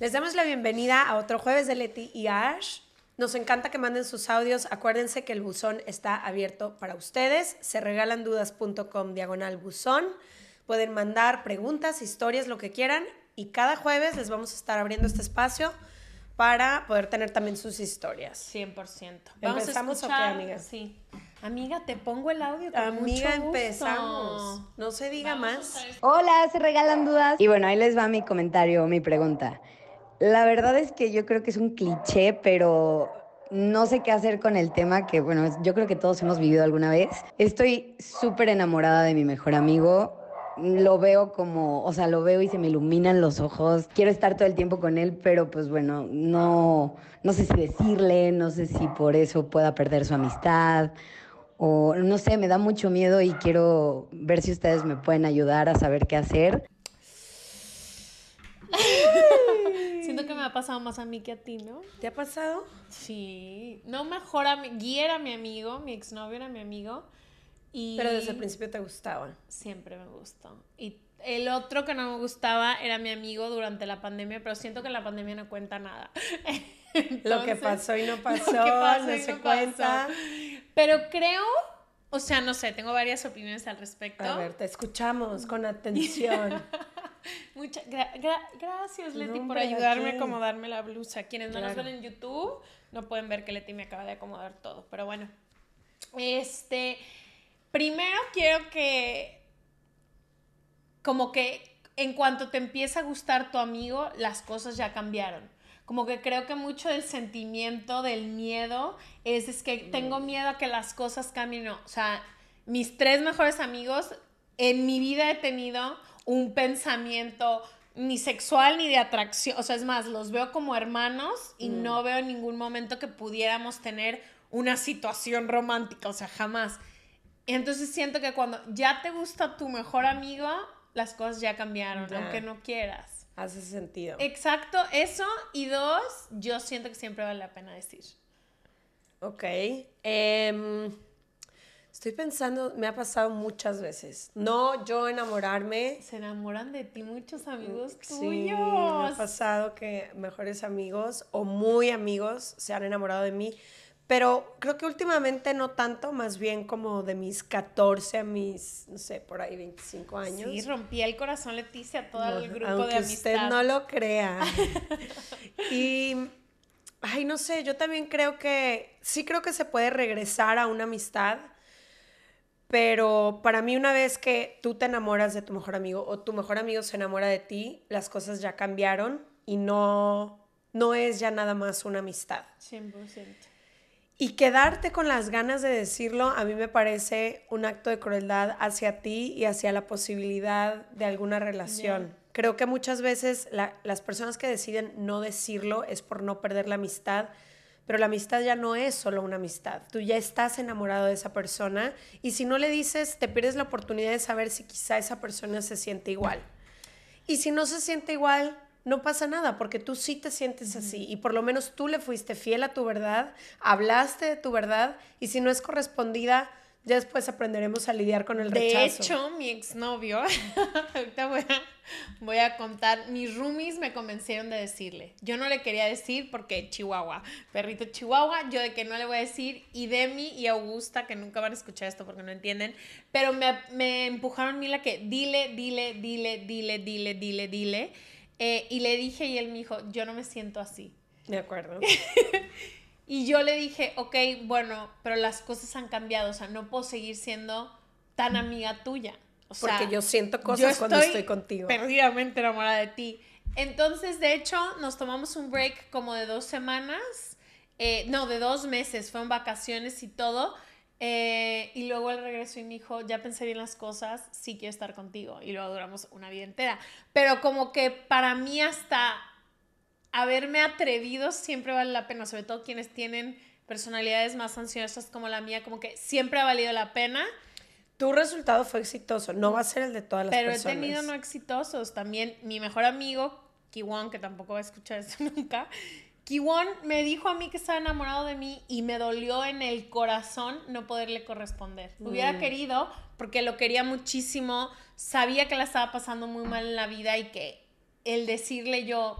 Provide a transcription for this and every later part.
Les damos la bienvenida a otro jueves de Leti y Ash. Nos encanta que manden sus audios. Acuérdense que el buzón está abierto para ustedes. Se regalan dudas.com diagonal buzón. Pueden mandar preguntas, historias, lo que quieran. Y cada jueves les vamos a estar abriendo este espacio para poder tener también sus historias. 100%. Vamos a escuchar, amiga? Sí. Amiga, te pongo el audio. Amiga, empezamos. No se diga más. Hola, se regalan dudas. Y bueno, ahí les va mi comentario, mi pregunta. La verdad es que yo creo que es un cliché, pero no sé qué hacer con el tema que, bueno, yo creo que todos hemos vivido alguna vez. Estoy súper enamorada de mi mejor amigo. Lo veo como, o sea, lo veo y se me iluminan los ojos. Quiero estar todo el tiempo con él, pero pues bueno, no, no sé si decirle, no sé si por eso pueda perder su amistad o no sé, me da mucho miedo y quiero ver si ustedes me pueden ayudar a saber qué hacer. me ha pasado más a mí que a ti, ¿no? ¿Te ha pasado? Sí. No mejor a mí, Gui era mi amigo, mi exnovio era mi amigo. Pero desde el principio te gustaba. Siempre me gustó. Y el otro que no me gustaba era mi amigo durante la pandemia, pero siento que la pandemia no cuenta nada. lo que pasó y no pasó, no se cuenta. Pero creo, o sea, no sé, tengo varias opiniones al respecto. A ver, te escuchamos con atención. Muchas gracias, Leti, por ayudarme a acomodarme la blusa. Quienes no nos ven en YouTube no pueden ver que Leti me acaba de acomodar todo, pero bueno. Este, primero quiero que, como que en cuanto te empieza a gustar tu amigo, las cosas ya cambiaron. Como que creo que mucho del sentimiento, del miedo, es, que mm. tengo miedo a que las cosas cambien. o sea, mis tres mejores amigos en mi vida he tenido un pensamiento ni sexual ni de atracción. O sea, es más, los veo como hermanos y mm. no veo en ningún momento que pudiéramos tener una situación romántica, o sea, jamás. Entonces siento que cuando ya te gusta tu mejor amigo, las cosas ya cambiaron, aunque no quieras. Hace sentido. Exacto, eso. Y dos, yo siento que siempre vale la pena decir. Ok. Em, Estoy pensando, me ha pasado muchas veces. No yo enamorarme. Se enamoran de ti muchos amigos mm, sí, tuyos. Me ha pasado que mejores amigos o muy amigos se han enamorado de mí. Pero creo que últimamente no tanto, más bien como de mis 14 a mis, no sé, por ahí 25 años. Sí, rompí el corazón Leticia a todo el grupo de amistad. usted no lo crea. y, ay, no sé, yo también creo que, sí creo que se puede regresar a una amistad pero para mí una vez que tú te enamoras de tu mejor amigo o tu mejor amigo se enamora de ti, las cosas ya cambiaron y no, no es ya nada más una amistad. 100%. Y quedarte con las ganas de decirlo a mí me parece un acto de crueldad hacia ti y hacia la posibilidad de alguna relación. Creo que muchas veces las personas que deciden no decirlo es por no perder la amistad, pero la amistad ya no es solo una amistad. Tú ya estás enamorado de esa persona y si no le dices, te pierdes la oportunidad de saber si quizá esa persona se siente igual. Y si no se siente igual, no pasa nada, porque tú sí te sientes así y por lo menos tú le fuiste fiel a tu verdad, hablaste de tu verdad y si no es correspondida, ya después aprenderemos a lidiar con el rechazo. De hecho, mi exnovio, ahorita voy a, contar, mis roomies me convencieron de decirle. Yo no le quería decir porque Chihuahua, perrito Chihuahua, yo de que no le voy a decir, y Demi y Augusta, que nunca van a escuchar esto porque no entienden, pero me, me empujaron la que dile, dile, dile, dile, dile, dile, dile. Eh, y le dije y él me dijo, yo no me siento así. De acuerdo. Y yo le dije, ok, bueno, pero las cosas han cambiado, o sea, no puedo seguir siendo tan amiga tuya. Porque yo siento cosas estoy cuando estoy contigo. Perdidamente enamorada de ti. Entonces, de hecho, nos tomamos un break como de dos semanas, eh, no, de dos meses, fueron vacaciones y todo. Eh, y luego al regreso y me dijo, ya pensé bien las cosas, sí quiero estar contigo. Y luego duramos una vida entera. Pero como que para mí hasta haberme atrevido siempre vale la pena, sobre todo quienes tienen personalidades más ansiosas como la mía, como que siempre ha valido la pena. Tu resultado fue exitoso, no va a ser el de todas las personas. Pero he tenido no exitosos también. Mi mejor amigo, Kiwon, que tampoco va a escuchar eso nunca, Kiwon me dijo a mí que estaba enamorado de mí y me dolió en el corazón no poderle corresponder. Me mm. Hubiera querido, porque lo quería muchísimo, sabía que la estaba pasando muy mal en la vida y que el decirle yo,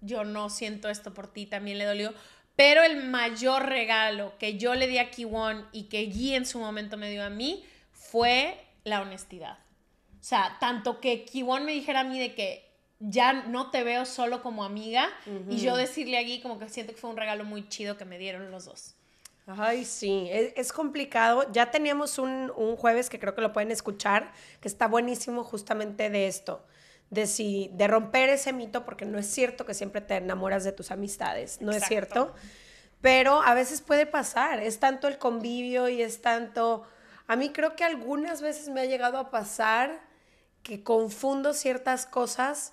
yo no siento esto por ti, también le dolió. Pero el mayor regalo que yo le di a Kiwon y que Gui en su momento me dio a mí fue la honestidad. O sea, tanto que Kiwon me dijera a mí de que ya no te veo solo como amiga y yo decirle a Gui como que siento que fue un regalo muy chido que me dieron los dos. Ay, sí, e, es, complicado. Ya teníamos un, un, jueves que creo que lo pueden escuchar, que está buenísimo justamente de esto, de de romper ese mito porque no es cierto que siempre te enamoras de tus amistades, no es cierto. Pero a veces puede pasar, es tanto el convivio y es tanto a mí creo que algunas veces me ha llegado a pasar que confundo ciertas cosas,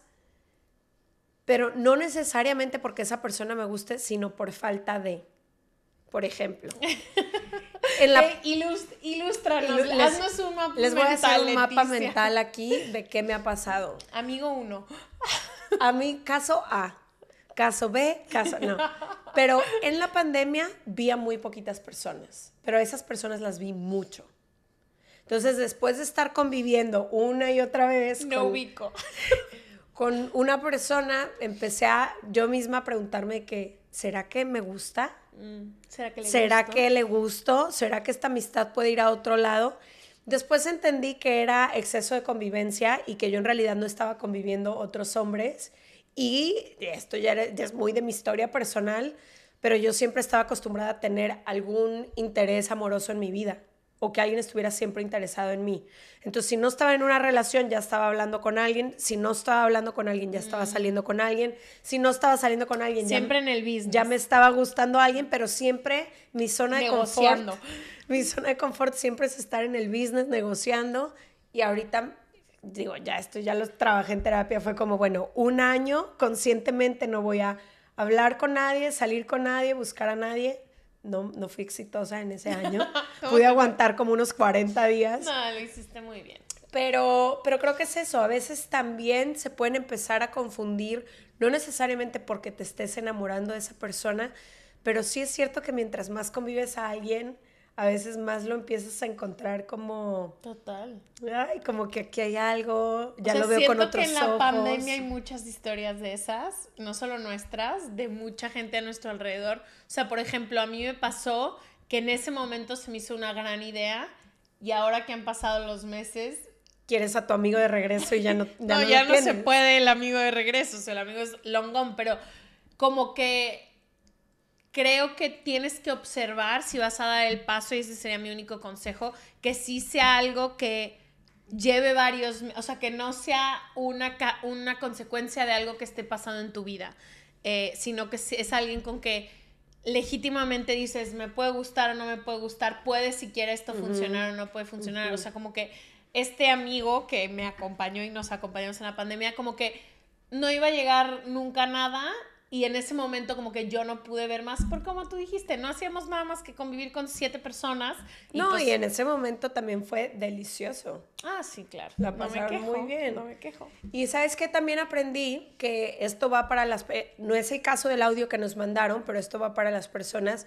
pero no necesariamente porque esa persona me guste, sino por falta de por ejemplo. En eh, les, haznos un mapa voy a hacer un mapa mental aquí de qué me ha pasado. Amigo uno. A mí, caso A, caso B, caso... No. Pero en la pandemia vi a muy poquitas personas, pero esas personas las vi mucho. Entonces, después de estar conviviendo una y otra vez... No ubico. Con una persona empecé a yo misma a preguntarme que, ¿será que me gusta? Mm, ¿será que le ¿Será gustó? ¿Será que esta amistad puede ir a otro lado? Después entendí que era exceso de convivencia y que yo en realidad no estaba conviviendo otros hombres. Y esto ya es muy de mi historia personal, pero yo siempre estaba acostumbrada a tener algún interés amoroso en mi vida o que alguien estuviera siempre interesado en mí. Entonces, si no estaba en una relación, ya estaba hablando con alguien. Si no estaba hablando con alguien, ya estaba mm. saliendo con alguien. Si no estaba saliendo con alguien, siempre ya, en el business. Ya me estaba gustando a alguien, pero siempre mi zona de confort. Mi zona de confort siempre es estar en el business negociando. Y ahorita digo, ya esto ya lo trabajé en terapia, fue como, bueno, un año conscientemente no voy a hablar con nadie, salir con nadie, buscar a nadie no, fui exitosa en ese año. Pude aguantar como unos 40 días. No, lo hiciste muy bien. Pero, pero creo que es eso, a veces también se pueden empezar a confundir, no necesariamente porque te estés enamorando de esa persona, pero sí es cierto que mientras más convives a alguien, a veces más lo empiezas a encontrar como... Total. Ay, como que aquí hay algo, ya lo veo con otros ojos. que en la pandemia hay muchas historias de esas, no solo nuestras, de mucha gente a nuestro alrededor. O sea, por ejemplo, a mí me pasó que en ese momento se me hizo una gran idea y ahora que han pasado los meses... Quieres a tu amigo de regreso y ya no... Ya no, ya no se puede el amigo de regreso, o sea, el amigo es longón, pero como que creo que tienes que observar si vas a dar el paso, y ese sería mi único consejo, que sí sea algo que lleve varios, o sea, que no sea una, una consecuencia de algo que esté pasando en tu vida, eh, sino que es alguien con que legítimamente dices, me puede gustar o no me puede gustar, puede siquiera esto funcionar o no puede funcionar, o sea, como que este amigo que me acompañó y nos acompañamos en la pandemia, como que no iba a llegar nunca nada y en ese momento como que yo no pude ver más, por como tú dijiste, no hacíamos nada más que convivir con siete personas. no, pues y en ese momento también fue delicioso. Ah, sí, claro. La pasaron no me quejo, muy bien. No me quejo. Y sabes que también aprendí que esto va para las... No es el caso del audio que nos mandaron, pero esto va para las personas...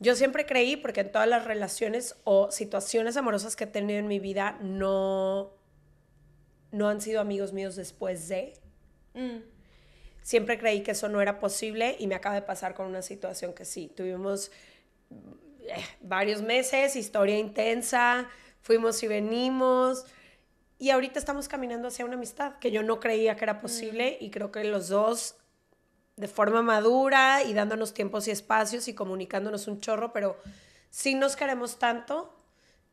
Yo siempre creí, porque en todas las relaciones o situaciones amorosas que he tenido en mi vida, no, no han sido amigos míos después de... Mm. Siempre creí que eso no era posible y me acaba de pasar con una situación que sí. Tuvimos eh, varios meses, historia intensa, fuimos y venimos. Y ahorita estamos caminando hacia una amistad que yo no creía que era posible mm. y creo que los dos de forma madura y dándonos tiempos y espacios y comunicándonos un chorro, pero sí nos queremos tanto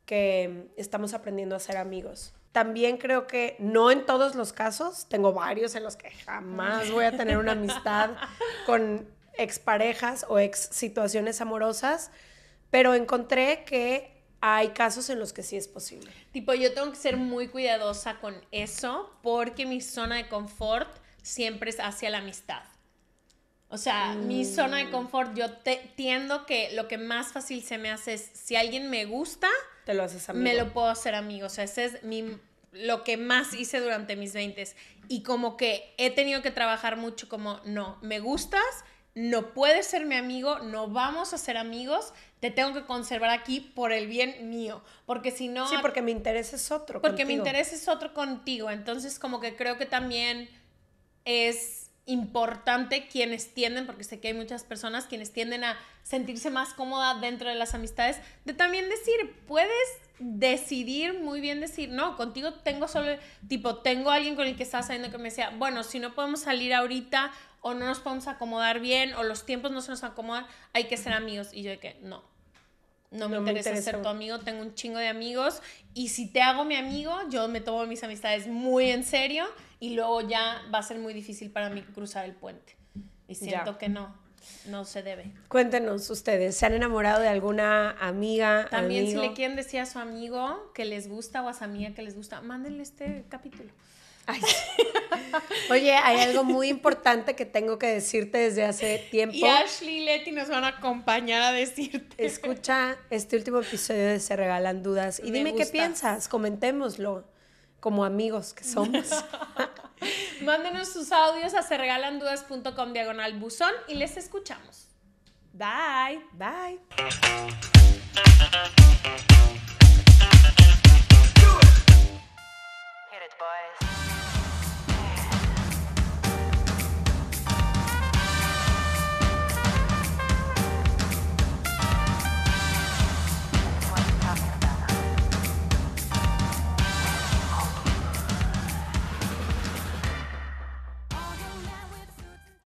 que estamos aprendiendo a ser amigos. También creo que no en todos los casos, tengo varios en los que jamás voy a tener una amistad con exparejas o ex situaciones amorosas, pero encontré que hay casos en los que sí es posible. Tipo, yo tengo que ser muy cuidadosa con eso porque mi zona de confort siempre es hacia la amistad. O sea, mi mm. zona de confort, yo te, tiendo que lo que más fácil se me hace es si alguien me gusta, lo haces Me lo puedo hacer amigo, o sea, ese es mi lo que más hice durante mis 20 y como que he tenido que trabajar mucho como no, me gustas, no puedes ser mi amigo, no vamos a ser amigos, te tengo que conservar aquí por el bien mío, porque si no Sí, porque mi interés es otro Porque contigo. mi interés es otro contigo, entonces como que creo que también es importante quienes tienden, porque sé que hay muchas personas quienes tienden a sentirse más cómoda dentro de las amistades, de también decir, puedes decidir muy bien decir, no, contigo tengo solo, tipo, tengo alguien con el que está saliendo que me decía, bueno, si no podemos salir ahorita o no nos podemos acomodar bien o los tiempos no se nos acomodan, hay que ser amigos. Y yo de que, no, no me, interesa, ser tu amigo, tengo un chingo de amigos y si te hago mi amigo, yo me tomo mis amistades muy en serio y luego ya va a ser muy difícil para mí cruzar el puente. Y siento que no, no se debe. Cuéntenos ustedes, ¿se han enamorado de alguna amiga? También si le quieren decir a su amigo que les gusta o a su amiga que les gusta, mándenle este capítulo. Oye, hay algo muy importante que tengo que decirte desde hace tiempo. Y Ashley y Leti nos van a acompañar a decirte. Escucha este último episodio de Se Regalan Dudas y dime qué piensas, comentémoslo como amigos que somos. Mándenos sus audios a serregalandudas.com diagonal buzón y les escuchamos. Bye. Bye.